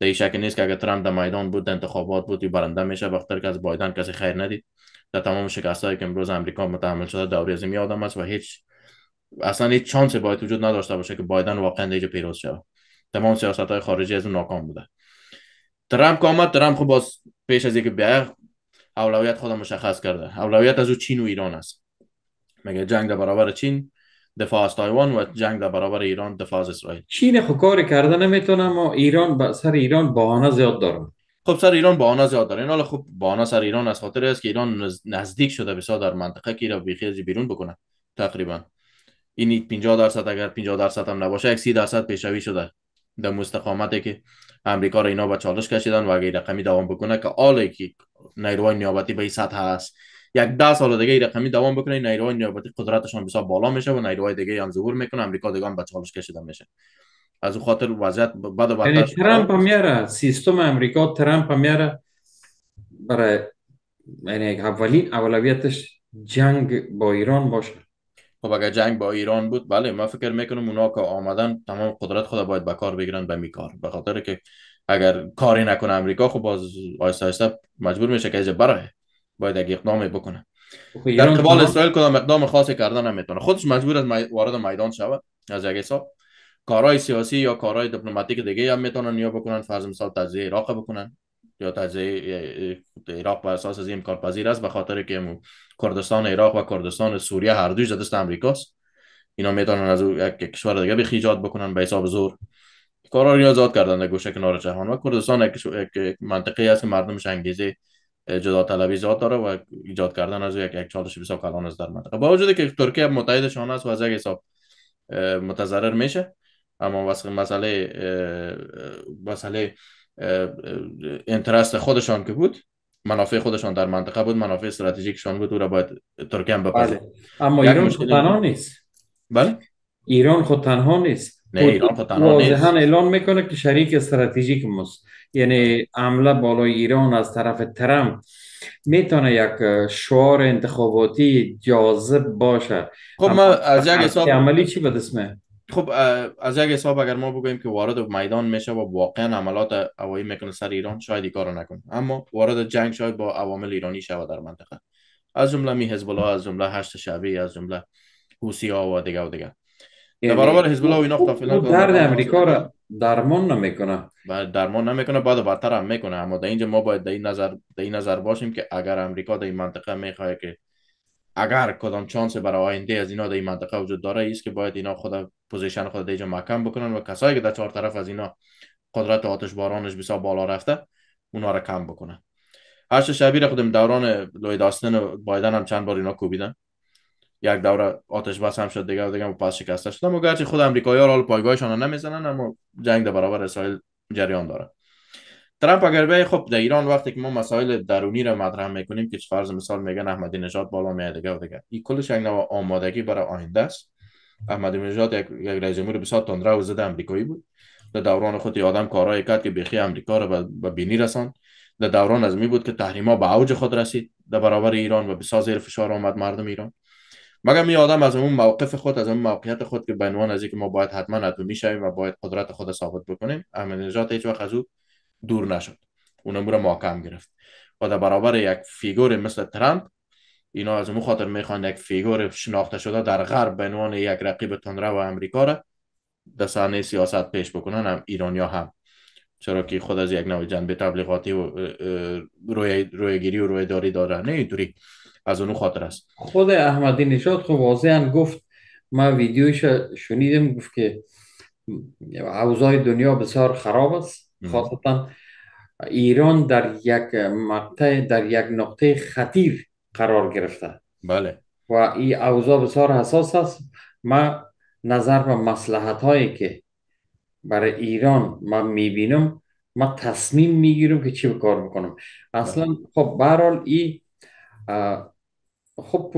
در این شکل نیست که اگر ترامپ در میدان بود انتخابات بود برنده میشه بخاطر که از بایدن کسی خیر ندید در تمام شکست هایی که امروز امریکا متحمل شده از می آدم است و هیچ اصلا هیچ چانسی باید وجود نداشته باشه که بایدن واقعا دیگه پیروز شود تمام سیاست های خارجی از اون ناکام بوده ترامپ که آمد ترامپ خب باز پیش از اینکه بیایه اولویت خودم مشخص کرده اولویت از او چین و ایران است مگه جنگ در برابر چین دفاع از تایوان و جنگ در برابر ایران دفاع از اسرائیل چین خو خب کار کرده نمیتونه و ایران با سر ایران بهانه زیاد دارم خب سر ایران بهانه زیاد داره حالا خب بهانه سر ایران از خاطر است که ایران نزدیک شده بسیار در منطقه که را بیخیز بیرون بکنه تقریبا این 50 درصد اگر 50 درصد هم نباشه 30 درصد پیشوی شده در مستقامتی که امریکا را اینا به چالش کشیدن و اگه رقمی دوام بکنه که آلی که نیروهای نیابتی به این سطح هست یک ده سال دیگه این رقمی دوام بکنه نیروهای نیابتی قدرتشان بسیار بالا میشه و نیروهای دیگه هم ظهور میکنه امریکا دیگه هم به چالش کشیدن میشه از اون خاطر وضعیت بد و یعنی ترامپ میاره سیستم امریکا ترامپ میاره برای یعنی اولین اولویتش جنگ با ایران باشه خب اگر جنگ با ایران بود بله من فکر میکنم اونا که آمدن تمام قدرت خود باید به کار بگیرن به میکار به خاطر که اگر کاری نکنه امریکا خب باز آیسته مجبور میشه که از برای باید اگه اقدامی بکنه خب در قبال اسرائیل کدام اقدام خاصی کردن میتونه خودش مجبور از وارد میدان شود از یک حساب کارهای سیاسی یا کارهای دیپلماتیک دیگه هم میتونن یا بکنن فرض مثال تجزیه عراق بکنن یا تجزیه عراق بر اساس از این پذیر است به خاطر که کردستان عراق و کردستان سوریه هر دوی دست امریکاست اینا میتونن از او یک کشور دیگه به بکنن به حساب زور کارا رو آزاد کردن در گوشه کنار جهان و کردستان یک منطقه است که مردمش انگیزه جدا طلبی زیاد داره و ایجاد کردن از یک یک چالش بسیار کلان است در منطقه با وجود که ترکیه متحدشان است و از یک حساب متضرر میشه اما واسه مسئله مسئله انترست خودشان که بود منافع خودشان در منطقه بود منافع استراتژیکشان بود او را باید ترکیه هم بپذیره بله. اما یعنی ایران خود تنها نیست بله ایران خود تنها نیست نه ایران خود تنها نیست اعلان میکنه که شریک استراتژیک مست یعنی عمله بالای ایران از طرف ترامپ میتونه یک شعار انتخاباتی جاذب باشه خب ما از یک حساب عملی چی به خب از یک حساب اگر ما بگوییم که وارد میدان میشه و واقعا عملات هوایی میکنه سر ایران شاید این کارو نکنه اما وارد جنگ شاید با عوامل ایرانی شود در منطقه از جمله می حزب الله از جمله هشت شعبی از جمله حوثی ها و دیگه و دیگه در یعنی برابر حزب الله و اینا قافله خب، خب، درد امریکا را درمان نمیکنه درمان نمیکنه بعد برتر هم میکنه اما در اینجا ما باید در این نظر در نظر باشیم که اگر امریکا در این منطقه میخواد که اگر کدام چانس برای آینده از اینا در این منطقه وجود داره است که باید اینا خود پوزیشن خود دیجا محکم بکنن و کسایی که در چهار طرف از اینا قدرت آتش بارانش بسیار بالا رفته اونا را کم بکنن هرچه شبیه خودم دوران لوی داستن و بایدن هم چند بار اینا کوبیدن یک دوره آتش بس هم شد دیگه و دیگه پس شکسته شد اما گرچه خود امریکایی‌ها حال پایگاهشان نمیزنن اما جنگ در برابر اسرائیل جریان داره ترامپ اگر بیای خب در ایران وقتی که ما مسائل درونی را مطرح میکنیم که فرض مثال میگن احمدی نژاد بالا میاد دیگه و دیگه این کلش یک نوع آمادگی برای آینده است احمدی نژاد یک یک رئیس جمهور بسیار تندرو و آمریکایی بود در دوران خود آدم کارای کرد که بیخی آمریکا را به بینی رساند در دوران از می بود که تحریما به اوج خود رسید در برابر ایران و بسیار زیر فشار آمد مردم ایران مگر می آدم از اون موقف خود از اون موقعیت خود که به عنوان از اینکه ما باید حتما اتمی شویم و باید قدرت خود ثابت بکنیم احمدی نژاد هیچ وقت از دور نشد امور را ماکم گرفت و در برابر یک فیگور مثل ترامپ اینا از اون خاطر میخوان یک فیگور شناخته شده در غرب به عنوان یک رقیب تندرو و امریکا را در صحنه سیاست پیش بکنن هم ایرانیا هم چرا که خود از یک نوع جنبه تبلیغاتی و روی رویگیری و روی داری داره نه از اون خاطر است خود احمدی نشاد خب واضحا گفت من ویدیویش شنیدم گفت که اوضاع دنیا بسیار خراب است خاصتا ایران در یک مقطع در یک نقطه خطیر قرار گرفته بله و این اوضاع بسیار حساس است ما نظر به مسلحت هایی که برای ایران ما میبینم ما تصمیم میگیرم که چی کار میکنم اصلا بله. خب برحال ای خب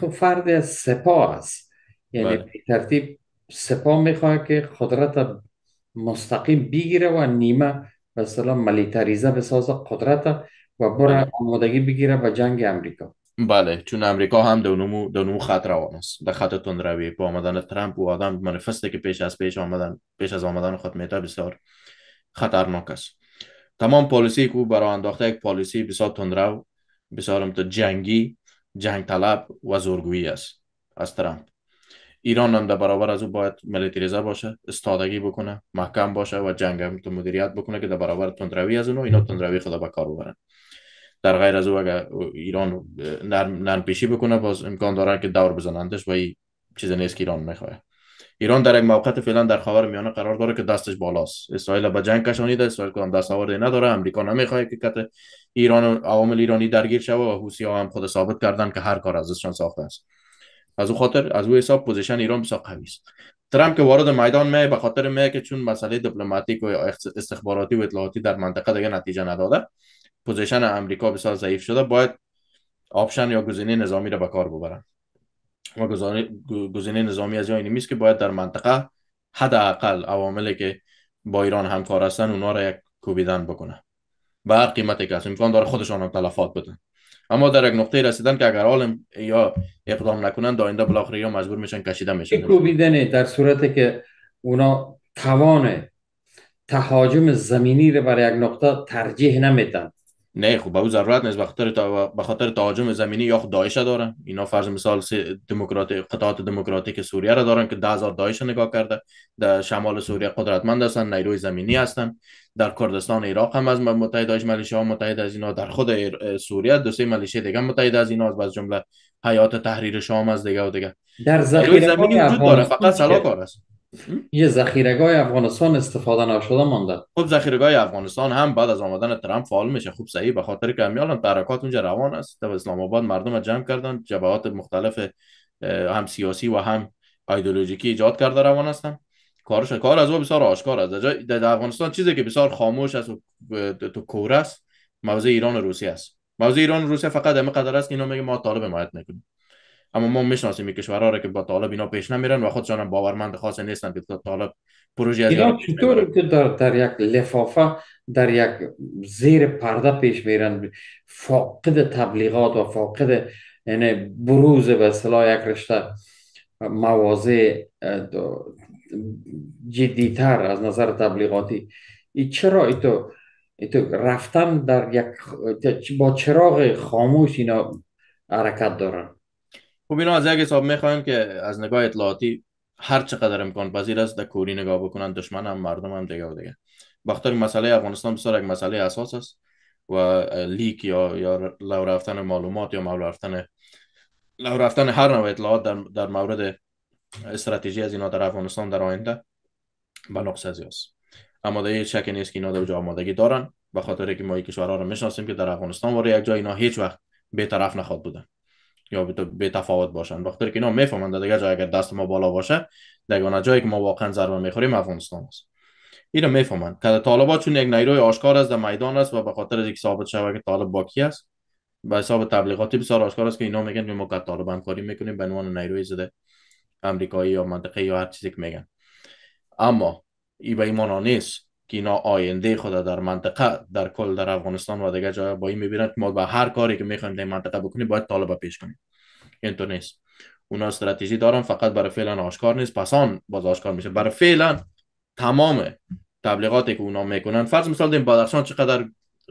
خب فرد سپاه است یعنی بله. ترتیب سپاه میخواه که قدرت مستقیم بگیره و نیمه به اصطلاح ملیتریزه بسازه قدرت و بره بله. آمادگی بگیره به جنگ امریکا بله چون امریکا هم دونمو دونمو خط روان است در خط روی با آمدن ترامپ و آدم منفسته که پیش از پیش آمدن پیش از آمدن خود میتا بسیار خطرناک است تمام پالیسی که او برای انداخته یک پالیسی بسیار تندرو بسیار جنگی جنگ طلب و زورگویی است از ترامپ ایران هم در برابر از او باید ملیتریزه باشه استادگی بکنه محکم باشه و جنگ هم تو مدیریت بکنه که در برابر تندروی از اونو اینا تندروی خدا به کار ببرن در غیر از او اگر ایران نرم, نرم پیشی بکنه باز امکان داره که دور بزنندش و این چیزی نیست که ایران میخواه ایران در یک موقعیت فعلا در خاور میانه قرار داره که دستش بالاست اسرائیل به جنگ کشانیده اسرائیل کدام دست آورده نداره امریکا نمیخواد که کت ایران و عوامل ایرانی درگیر شوه و حوسی ها هم خود ثابت کردن که هر کار ازشان ساخته است از او خاطر از او حساب پوزیشن ایران بسیار قوی است ترامپ که وارد میدان می به خاطر می که چون مسئله دیپلماتیک و استخباراتی و اطلاعاتی در منطقه دیگه نتیجه نداده پوزیشن امریکا بسیار ضعیف شده باید آپشن یا گزینه نظامی را به کار ببرن و گزینه نظامی از این نیست که باید در منطقه حداقل عواملی که با ایران همکار هستن اونها را یک کوبیدن بکنه با هر قیمتی که امکان داره خودشان هم تلفات بدن اما در یک نقطه رسیدن که اگر عالم یا اقدام نکنند آینده بالاخره یا مجبور میشن کشیده میشن کوبیدنه در صورتی که اونا توان تهاجم زمینی رو برای یک نقطه ترجیح نمیدن نه خب به او ضرورت نیست بخاطر تا... تهاجم زمینی یا خود خب داعش دارن اینا فرض مثال دموکرات قطعات دموکراتیک سوریه را دارن که 10000 داعش نگاه کرده در شمال سوریه قدرتمند هستن نیروی زمینی هستن در کردستان عراق هم از متحد داعش ملیشه ها متحد از اینا در خود سوریه دو سه ملیشه دیگه متحد از اینا از جمله حیات تحریر شام از دیگه و دیگه در زمینی وجود داره فقط کار است یه ذخیرگاه افغانستان استفاده نشده مانده خب ذخیرگاه افغانستان هم بعد از آمدن ترامپ فعال میشه خوب صحیح به خاطر که میالن تحرکات اونجا روان است تو اسلام آباد مردم جمع کردن جبهات مختلف هم سیاسی و هم ایدئولوژیکی ایجاد کرده روان هستن کارش کار از او بسیار آشکار است در افغانستان چیزی که بسیار خاموش است تو کور است موضع ایران و روسیه است موضع ایران و روسیه فقط همه قدر است که اینا میگه ما طالب حمایت نکنیم اما ما میشناسیم کشورها را که با طالب اینا پیش نمیرن و خودشان هم باورمند خاصی نیستن که طالب پروژه اینا چطور که در, در یک لفافه در یک زیر پرده پیش میرن فاقد تبلیغات و فاقد یعنی بروز به اصطلاح یک رشته موازه جدیتر از نظر تبلیغاتی ای چرا ای تو, ای تو رفتن در یک با چراغ خاموش اینا حرکت دارن خب اینا از یک حساب میخوایم که از نگاه اطلاعاتی هر چقدر امکان پذیر است در کوری نگاه بکنن دشمن هم مردم هم دیگه و دیگه بخاطر مسئله افغانستان بسیار یک مسئله اساس است و لیک یا یا لو رفتن معلومات یا لو رفتن لو رفتن هر نوع اطلاعات در, در مورد استراتژی از اینا در افغانستان در آینده به نقص یاس. اما در شک نیست که اینا در آمادگی دارن به خاطر که ما کشورها رو میشناسیم که در افغانستان وارد یک جای اینا هیچ وقت طرف نخواد بودن یا به تفاوت باشن بخاطر که اینا میفهمند دیگه جای اگر دست ما بالا باشه دیگه جایی که ما واقعا ضربه میخوریم افغانستان است اینو میفهمند که طالبات چون یک نیروی آشکار است در میدان است و به خاطر اینکه ثابت شوه که طالب باکی است به حساب تبلیغاتی بسیار آشکار است که اینا میگن ما که طالبان کاری میکنیم به عنوان نیروی زده آمریکایی یا منطقه یا هر چیزی که میگن اما ای به که اینا آینده خدا در منطقه در کل در افغانستان و دیگه جای بایی میبینن که ما به هر کاری که میخوایم در منطقه بکنیم باید طالب پیش کنیم اینطور نیست اونا استراتژی دارن فقط برای فعلا آشکار نیست پس آن باز آشکار میشه برای فعلا تمام تبلیغاتی که اونا میکنن فرض مثال دیم بادرسان چقدر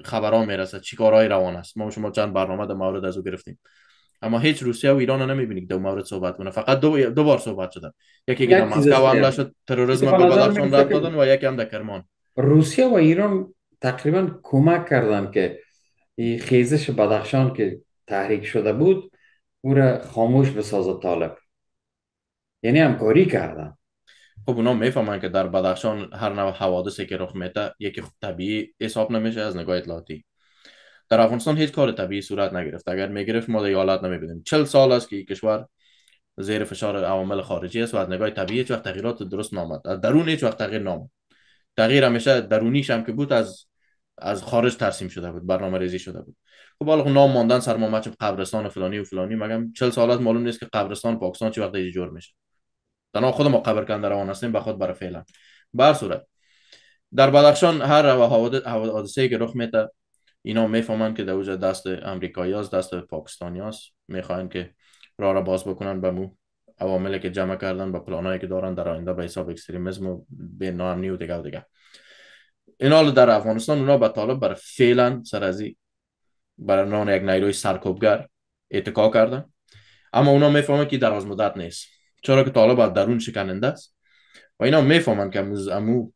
خبرها میرسه چی کارهای روان است ما شما چند برنامه در مورد از او گرفتیم اما هیچ روسیه و ایران نمیبینید دو مورد صحبت کنه فقط دو, دو بار صحبت شدن یکی که در مسکو حمله شد تروریسم به دادن و یکی هم در کرمان روسیه و ایران تقریبا کمک کردند که این خیزش بدخشان که تحریک شده بود او را خاموش بسازد طالب یعنی همکاری کردن خب اونا میفهمن که در بدخشان هر نوع حوادثی که رخ میده یکی خب طبیعی حساب نمیشه از نگاه اطلاعاتی در افغانستان هیچ کار طبیعی صورت نگرفت اگر میگرفت ما دیگه حالت نمیبینیم چل سال است که کشور زیر فشار عوامل خارجی است و از نگاه طبیعی هیچ وقت تغییرات درست نامد در درون هیچ وقت تغییر نامد تغییر همیشه درونیش هم که بود از از خارج ترسیم شده بود برنامه ریزی شده بود خب حالا خب نام ماندن سرما قبرستان و فلانی و فلانی مگم 40 سال معلوم نیست که قبرستان پاکستان چه وقت جور میشه تنها خود ما قبر کنده روان هستیم به خود برای فعلا بر صورت در بدخشان هر حوادثه که رخ میده اینا میفهمن که در دست امریکایی هست دست پاکستانی هست میخواین که راه را باز بکنن به مو عواملی که جمع کردن با پلانایی که دارن در آینده به حساب اکستریمیسم و به نام و دیگه و دیگه این حال در افغانستان اونا به طالب بر فعلا سر ازی برای نان یک نیروی سرکوبگر اتکا کردن اما اونا میفهمن که در مدت نیست چرا که طالب از درون شکننده است و اینا میفهمن که امو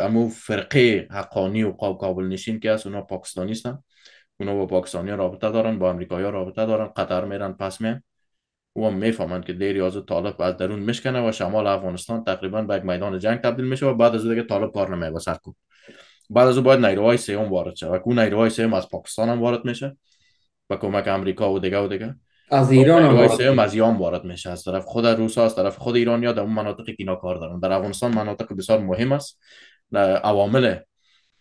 امو فرقه حقانی و کابل نشین که است اونا پاکستانی هستن اونا با پاکستانی رابطه دارن با امریکایی رابطه دارن قطر میرن پس میان او هم میفهمند که دیر از طالب از درون مشکنه و شمال افغانستان تقریبا به یک میدان جنگ تبدیل میشه و بعد از او دیگه طالب کار نمیه بسر کن بعد از او باید نیروهای سوم وارد شه و کو نیروهای سوم از پاکستان هم وارد میشه با کمک امریکا و دیگه و دیگه از ایران هم وارد هم از ایران وارد میشه از طرف خود روسا از طرف خود ایران یا در اون مناطقی که اینا کار دارن در افغانستان مناطق بسیار مهم است عوامل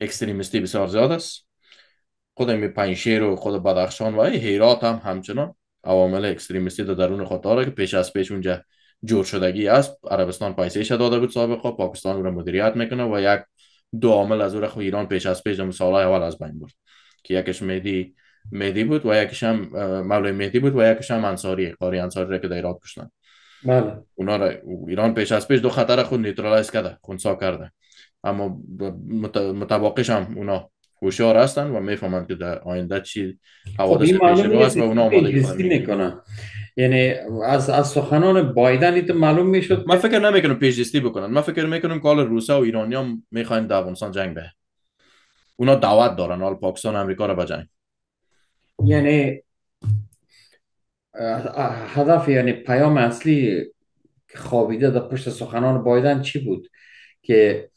اکستریمیستی بسیار زیاد است خود می پنشیر و خود بدخشان و هیرات هم همچنان عوامل اکستریمیستی در درون خود داره که پیش از پیش اونجا جور شدگی است عربستان پایسیش داده بود سابقا پاکستان رو مدیریت میکنه و یک دو عامل از او ایران پیش از پیش سالهای اول از بین برد که یکش مهدی مهدی بود و یکش هم مولوی مهدی بود و یکش هم انصاری قاری انصاری را که در ایران کشتن بله اونا را ایران پیش از پیش دو خطر خود نیترالایز کرده خونسا کرده اما متباقیش هم اونا هوشیار هستن و میفهمن که در آینده چی خب، حوادث پیش رو هست و اونا آماده میکنن یعنی از از سخنان بایدن تو معلوم میشد من فکر نمیکنم دستی بکنن من فکر میکنم که روسا و ایرانی میخوان میخواین در جنگ به اونا دعوت دارن حال پاکستان و امریکا رو بجنگ یعنی هدف یعنی پیام اصلی خوابیده در پشت سخنان بایدن چی بود که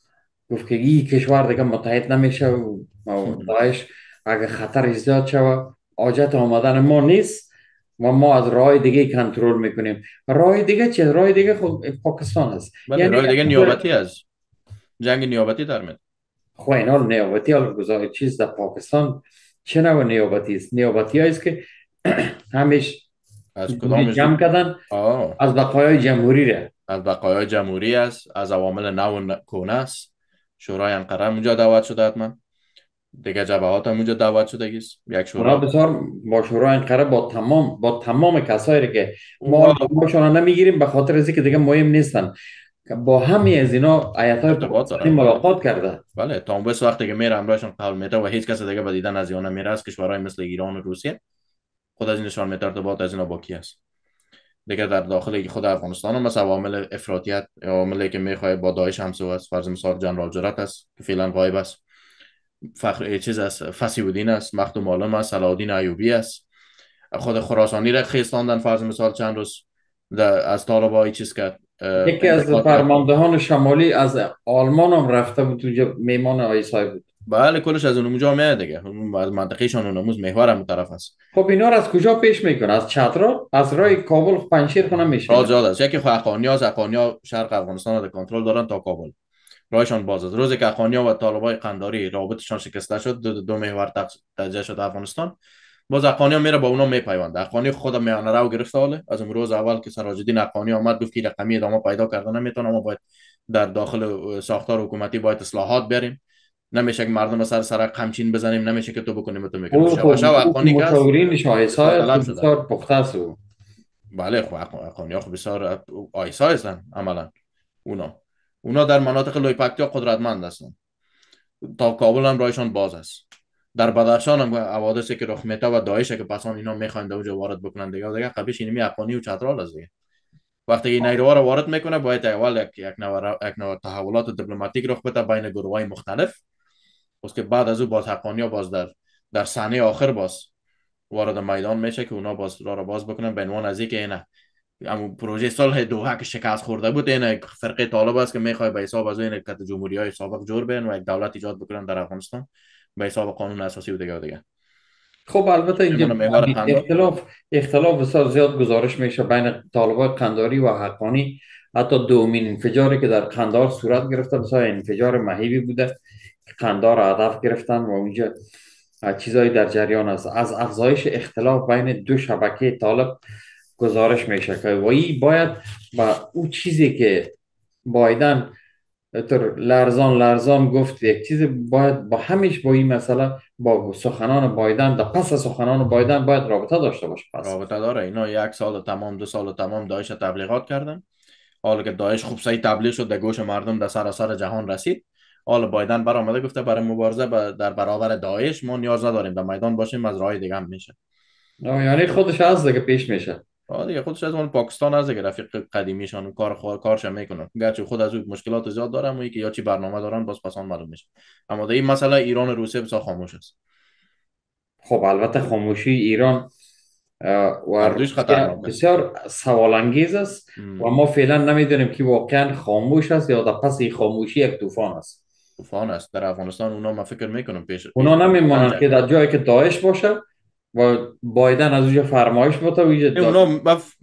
گفتگی کشور دیگه متحد نمیشه و خب. داعش اگه خطر زیاد شود حاجت آمدن ما نیست و ما از راه دیگه کنترل میکنیم راه دیگه چه راه دیگه خب پاکستان است بله، یعنی راه دیگه نیابتی هست جنگ نیابتی در می خب اینا نیابتی حال گزار چیز در پاکستان چه نوع نیابتی است نیابتی است که همیش از کدام جمع کردن از بقایای جمهوری را از بقایای جمهوری است از عوامل نو کونه شورای انقره اونجا دعوت شده حتما دیگه جبهات هم اونجا دعوت شده یک شورا بسیار با شورای انقره با تمام با تمام کسایی که ما ما نمیگیریم به خاطر از که دیگه مهم نیستن با همه از اینا ایت ملاقات کرده بله تا بس وقتی که میره همراهشون قبول میده و هیچ کس دیگه به دیدن از اینا میره از کشورهای مثل ایران و روسیه خود از این نشان میده ارتباط از اینا باکی است دیگه در داخل خود افغانستان هم مثلا عوامل افراطیت عواملی که میخواد با داعش همسو است فرض مثال جنرال جرات است که فعلا غایب است فخر چیز است فسی بودین است مخدوم عالم است صلاح ایوبی است خود خراسانی را خیستاندن فرض مثال چند روز از های چیز کرد یکی از فرماندهان شمالی از آلمان هم رفته بود تو میمان آیسای بود بله کلش از علوم جامعه دیگه از منطقه شان و محور هم طرف است خب اینا از کجا پیش میکنه از چترا از راه کابل پنشیر کنم میشه زیاد است یکی حقانی از حقانی شرق افغانستان رو کنترل دارن تا کابل راهشان باز است روزی که اقانیا و طالبای قنداری رابطشان شکسته شد دو, دو محور تجزیه شد افغانستان باز اقانیا میره با اونا میپیوند حقانی خود میانه رو گرفته حاله از اون روز اول که سراج الدین اقانیا آمد گفت که رقمی ادامه پیدا کردن نمیتونه ما باید در داخل ساختار حکومتی باید اصلاحات بریم نمیشه که مردم سر سر قمچین بزنیم نمیشه که تو بکنیم تو میکنیم شو و اقانی که مطورینش بسیار پخته است بله خب اقانی ها خب بسیار آیسا هستن عملا اونا اونا در مناطق لویپکتیا قدرتمند هستن تا کابل هم رایشان باز است در بدخشان هم حوادثی که رخ و دایشه که پسان اینا میخوان در اونجا وارد بکنن دیگه دیگه قبیش اینمی اقانی و چترال هست دیگه وقتی این نیروها رو وارد میکنه باید اول یک یک نوع تحولات دیپلماتیک رخ بده بین گروه های مختلف پس خب که بعد از او باز حقانی باز در در صحنه آخر باز وارد میدان میشه که اونا باز را, را باز بکنن به عنوان از اینکه نه اما پروژه سال دوحه که شکست خورده بود اینه فرقه طالب است که میخواد به حساب از این کت جمهوری های سابق جور بین و یک دولت ایجاد بکنن در افغانستان به حساب قانون اساسی و دیگه و دیگه خب البته اینجا اختلاف اختلاف بسیار زیاد گزارش میشه بین طالبان قنداری و حقانی حتی دومین انفجاری که در قندار صورت گرفته بسیار انفجار مهیبی بوده قندار را هدف گرفتن و اونجا چیزایی در جریان است از افزایش اختلاف بین دو شبکه طالب گزارش میشه که و این باید با او چیزی که بایدن تر لرزان لرزان گفت یک چیزی باید با همیش با این مسئله با سخنان بایدن در پس سخنان بایدن باید رابطه داشته باشه پس رابطه داره اینا یک سال تمام دو سال تمام داعش تبلیغات کردن حالا که داعش خوب سعی تبلیغ شد گوش مردم در سراسر جهان رسید حالا بایدن بر آمده گفته برای مبارزه در برابر داعش ما نیاز نداریم در میدان باشیم از راه دیگه هم میشه یعنی خودش از دیگه پیش میشه دیگه خودش از اون پاکستان از دیگه رفیق قدیمیشان کار خو... کارش میکنن. گرچه خود از اون مشکلات زیاد دارم و که یا چی برنامه دارن باز پسان معلوم میشه اما این مسئله ایران و روسیه بسیار خاموش است خب البته خاموشی ایران و بسیار سوال انگیز است و ما فعلا نمیدونیم که واقعا خاموش است یا در پس خاموشی یک طوفان است طوفان است در افغانستان اونا ما فکر میکنم پیش اونا نمیمونن که در جایی که داعش باشه و بایدن از اونجا فرمایش و اونا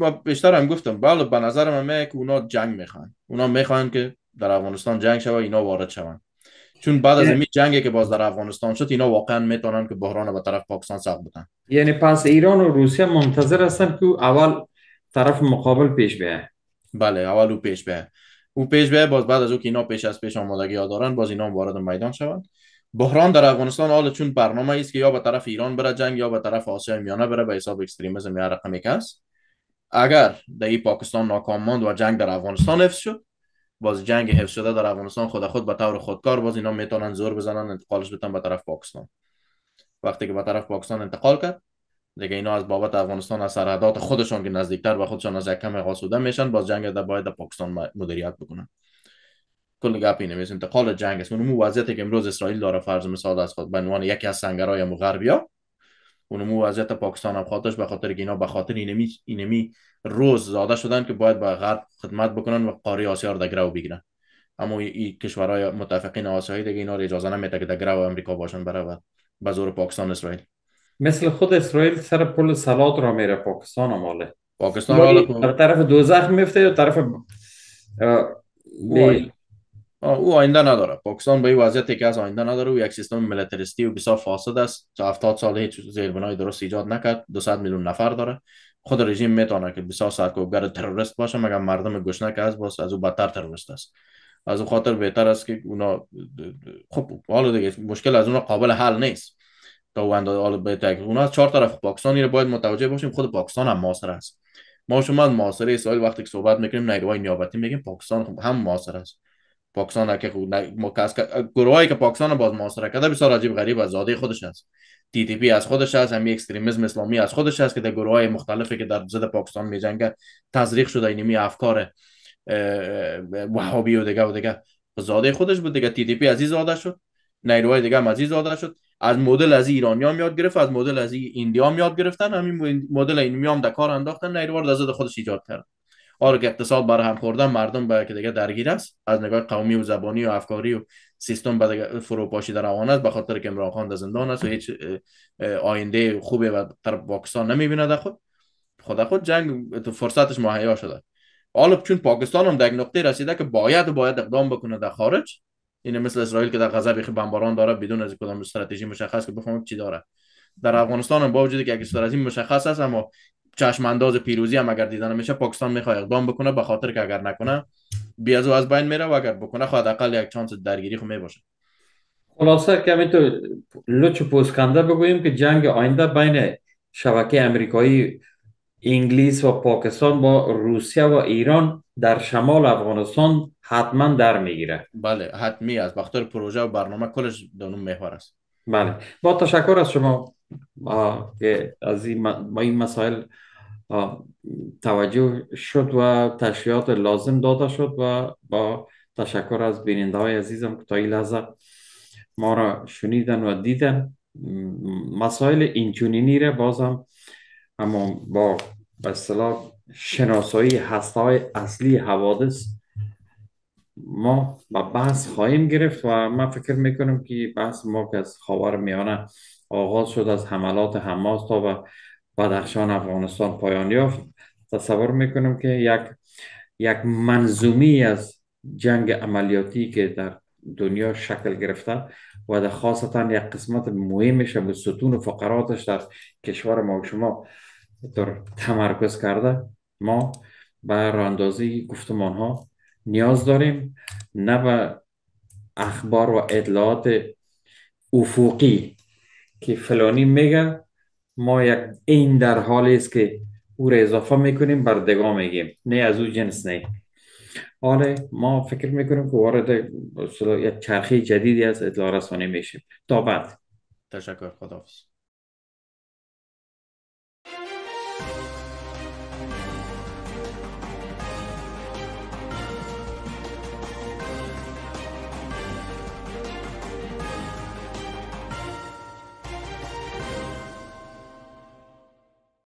ما بیشتر هم گفتم بله به نظر من که اونا جنگ میخوان اونا میخوان که در افغانستان جنگ شوه اینا وارد شون چون بعد از یعنی- این جنگی که باز در افغانستان شد اینا واقعا میتونن که بحران به طرف پاکستان ساخت بدن یعنی پس ایران و روسیه منتظر هستن که اول طرف مقابل پیش بیه بله اول پیش بیه او پیش بیه باز بعد از او که اینا پیش از پیش آمادگی ها دارن باز اینا وارد میدان شوند بحران در افغانستان حال چون برنامه است که یا به طرف ایران بره جنگ یا به طرف آسیا میانه بره به حساب اکستریمیسم یا رقم کس است اگر در پاکستان ناکام ماند و جنگ در افغانستان حفظ شد باز جنگ حفظ شده در افغانستان خود خود به طور خودکار باز اینا میتونن زور بزنن انتقالش بتن به طرف پاکستان وقتی که به طرف پاکستان انتقال کرد دیگه اینا از بابت افغانستان از سرحدات خودشان که نزدیکتر و خودشان از یک کم غاسوده میشن باز جنگ در باید پاکستان مدیریت بکنن کل گپ اینه انتقال جنگ است اونمو وضعیت که امروز اسرائیل داره فرض مثال از خود خب، به عنوان یکی از سنگرهای مغربیا اونمو وضعیت پاکستان هم خاطرش به خاطر اینا به خاطر اینمی اینمی روز زاده شدن که باید به غرب خدمت بکنن و قاری آسیا رو دگرو بگیرن اما این کشورهای متفقین آسیایی دیگه اینا رو اجازه نمیده که دگرو امریکا باشن برای به پاکستان اسرائیل مثل خود اسرائیل سر پل سلات را میره پاکستان و ماله پاکستان را طرف دوزخ میفته یا طرف او آینده نداره پاکستان به این وضعیتی که از آینده نداره و یک سیستم ملیتریستی و بسیار فاسد است تا 70 سال هیچ زیربنای درست ایجاد نکرد 200 میلیون نفر داره خود رژیم میتونه که بسیار سرکوبگر تروریست باشه مگر مردم گشنک از بس از او بدتر تروریست است از اون خاطر بهتر است که اونا خب حالا دیگه مشکل از اونا قابل حل نیست تا اول به از چهار طرف پاکستان رو باید متوجه باشیم خود پاکستان هم معاصر است ما شما از است اسرائیل وقتی که صحبت میکنیم نگاه نیابتی میگیم پاکستان خب هم معاصر است پاکستان که خود گروهی که پاکستان باز معاصره کرده بسیار عجیب غریب از زاده خودش است تی تی پی از خودش است همین اکستریمیسم اسلامی از خودش است که در گروهای مختلفی که در ضد پاکستان میجنگه تزریق شده اینمی افکار وهابی و دیگه و دیگه خب زاده خودش بود دیگه تی تی پی عزیز زاده شد نیروهای دیگه هم عزیز زاده شد از مدل از ایرانی هم یاد گرفت از مدل از ایندی هم یاد گرفتن همین مدل این میام در کار انداختن نیروار از خودش ایجاد کرد. آره که اقتصاد بر هم خوردن مردم باید که دیگه درگیر است از نگاه قومی و زبانی و افکاری و سیستم بعد فروپاشی در روان است به خاطر که عمران خان در زندان است و هیچ آینده خوبی و در پاکستان در خود خود خود جنگ فرصتش مهیا شده حالا چون پاکستان هم در نقطه رسیده که باید و باید اقدام بکنه در خارج یعنی مثل اسرائیل که در غزه بخی بمباران داره بدون از کدام استراتژی مشخص که بفهمیم چی داره در افغانستان هم با وجود که یک استراتژی مشخص است اما چشم انداز پیروزی هم اگر دیدن میشه پاکستان میخواد اقدام بکنه به خاطر که اگر نکنه بی از از بین میره و اگر بکنه خواهد خب اقل یک چانس درگیری خو میباشه خلاصه کمی تو لچ پوسکنده بگوییم که جنگ آینده بین شبکه امریکایی انگلیس و پاکستان با روسیه و ایران در شمال افغانستان حتما در میگیره بله حتمی از بختر پروژه و برنامه کلش دانون محور است بله با تشکر از شما که از این مسائل توجه شد و تشریحات لازم داده شد و با تشکر از بیننده های عزیزم که تا این لحظه ما را شنیدن و دیدن مسائل اینچنینی را بازم اما با اصطلاح شناسایی هستههای اصلی حوادث ما به بحث خواهیم گرفت و من فکر میکنم که بحث ما که از خاور میانه آغاز شد از حملات حماس تا و بدخشان افغانستان پایان یافت تصور میکنم که یک یک منظومی از جنگ عملیاتی که در دنیا شکل گرفته و در خاصتا یک قسمت مهمش و ستون و فقراتش در کشور ما شما در تمرکز کرده ما به راندازی گفتمان ها نیاز داریم نه به اخبار و اطلاعات افقی که فلانی میگه ما یک این در حال است که او را اضافه میکنیم بر دگاه میگیم نه از او جنس نه حالا ما فکر میکنیم که وارد یک چرخه جدیدی از اطلاع رسانی میشیم تا بعد تشکر خداحافظ